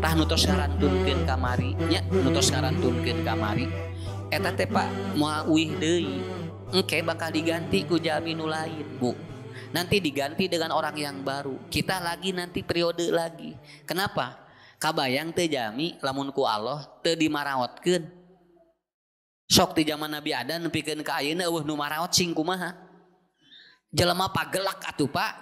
tah nutos tunkin kamari nya nutos tunkin kamari eta teh Pak moal uih deui engke bakal diganti ku jalmi nu lain Bu nanti diganti dengan orang yang baru kita lagi nanti periode lagi kenapa kabayang teh jami lamun ku Allah teu dimaraotkeun sok di zaman Nabi Adam nepikeun ka ayeuna eueuh nu maraot sing kumaha jelema pagelak atuh Pak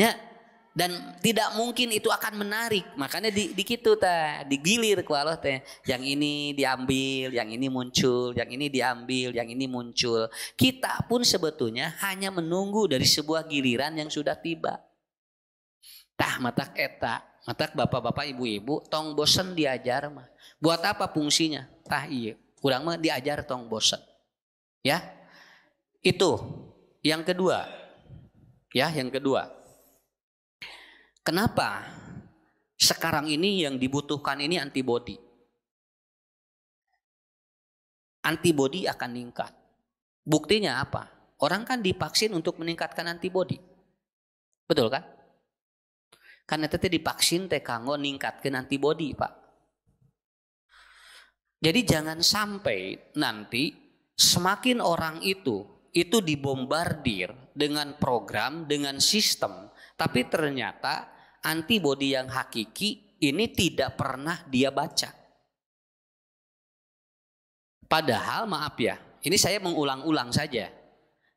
nya dan tidak mungkin itu akan menarik makanya di, di gitu ta digilir ku Allah teh yang ini diambil yang ini muncul yang ini diambil yang ini muncul kita pun sebetulnya hanya menunggu dari sebuah giliran yang sudah tiba tah matak eta matak bapak-bapak ibu-ibu tong bosen diajar mah buat apa fungsinya tah iya kurang mah diajar tong bosen ya itu yang kedua ya yang kedua Kenapa sekarang ini yang dibutuhkan ini antibodi? Antibodi akan meningkat. Buktinya apa? Orang kan divaksin untuk meningkatkan antibodi. Betul kan? Karena tadi divaksin teh kanggo ningkatkan antibodi, Pak. Jadi jangan sampai nanti semakin orang itu itu dibombardir dengan program, dengan sistem, tapi ternyata Antibody yang hakiki ini tidak pernah dia baca. Padahal maaf ya, ini saya mengulang-ulang saja.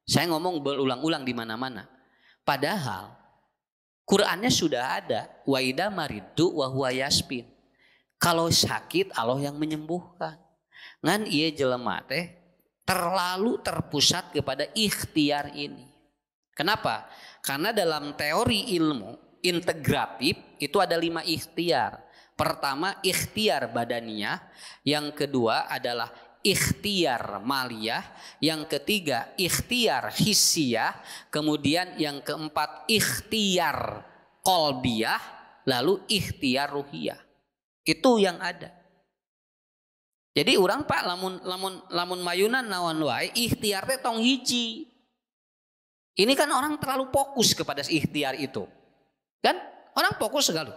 Saya ngomong berulang-ulang di mana-mana. Padahal Qurannya sudah ada. Wa'idah maridu huwa yaspin. Kalau sakit Allah yang menyembuhkan. Ngan iya jelema teh terlalu terpusat kepada ikhtiar ini. Kenapa? Karena dalam teori ilmu integratif itu ada lima ikhtiar. Pertama ikhtiar badannya, yang kedua adalah ikhtiar maliyah, yang ketiga ikhtiar hisiyah, kemudian yang keempat ikhtiar kolbiyah, lalu ikhtiar ruhiyah. Itu yang ada. Jadi orang pak lamun lamun lamun mayunan nawan wae ikhtiar tong hiji. Ini kan orang terlalu fokus kepada ikhtiar itu. Kan orang fokus sekali.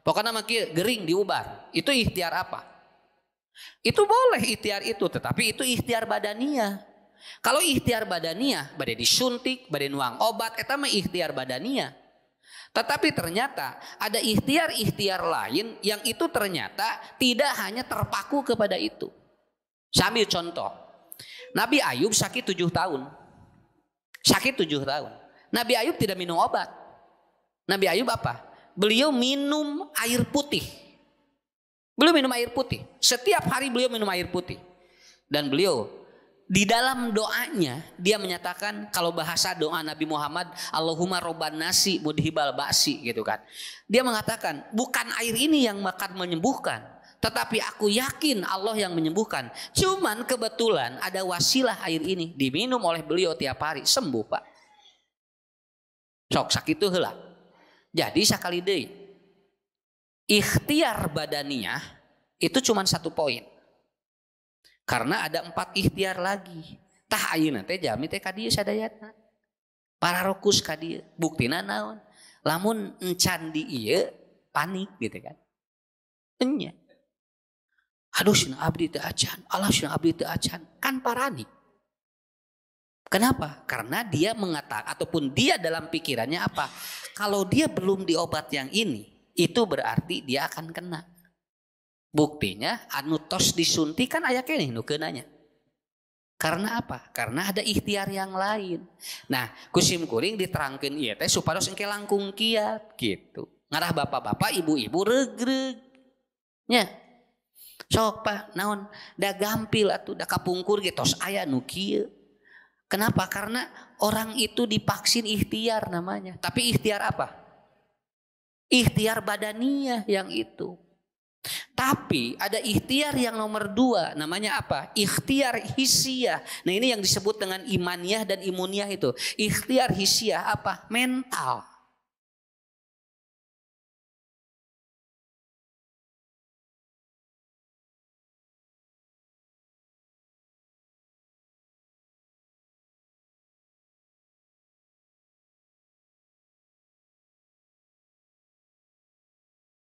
Pokoknya nama gering diubar. Itu ikhtiar apa? Itu boleh ikhtiar itu, tetapi itu ikhtiar badania. Kalau ikhtiar badania, badai disuntik, badai nuang obat, itu mah ikhtiar badania. Tetapi ternyata ada ikhtiar-ikhtiar lain yang itu ternyata tidak hanya terpaku kepada itu. Sambil contoh, Nabi Ayub sakit tujuh tahun. Sakit tujuh tahun. Nabi Ayub tidak minum obat. Nabi Ayub apa? Beliau minum air putih. Beliau minum air putih. Setiap hari beliau minum air putih. Dan beliau di dalam doanya dia menyatakan kalau bahasa doa Nabi Muhammad Allahumma robban nasi mudhibal ba'si gitu kan. Dia mengatakan bukan air ini yang akan menyembuhkan tetapi aku yakin Allah yang menyembuhkan. Cuman kebetulan ada wasilah air ini diminum oleh beliau tiap hari sembuh, Pak. Sok sakit itu heula. Jadi sekali deh, Ikhtiar badaniyah itu cuma satu poin. Karena ada empat ikhtiar lagi. Tah ayeuna teh jami teh ka dieu Para rokus ka dieu. Buktina naon? Lamun encan di ieu panik gitu kan. Enya. Aduh sina abdi teh acan, Allah sina abdi teh acan, kan parani. Kenapa? Karena dia mengatakan ataupun dia dalam pikirannya apa? Kalau dia belum diobat yang ini, itu berarti dia akan kena. Buktinya anutos disuntikan ayaknya nih nukenanya. Karena apa? Karena ada ikhtiar yang lain. Nah, kusim kuring diterangkan iya teh supaya engke langkung kiat gitu. Ngarah bapak-bapak, ibu-ibu regreg. Nya. Sok pak, naon da gampil atuh da kapungkur gitu tos aya nu Kenapa? Karena orang itu divaksin ikhtiar namanya. Tapi ikhtiar apa? Ikhtiar badania yang itu. Tapi ada ikhtiar yang nomor dua, namanya apa? Ikhtiar hisiyah. Nah ini yang disebut dengan imaniyah dan imuniah itu. Ikhtiar hisiyah apa? Mental.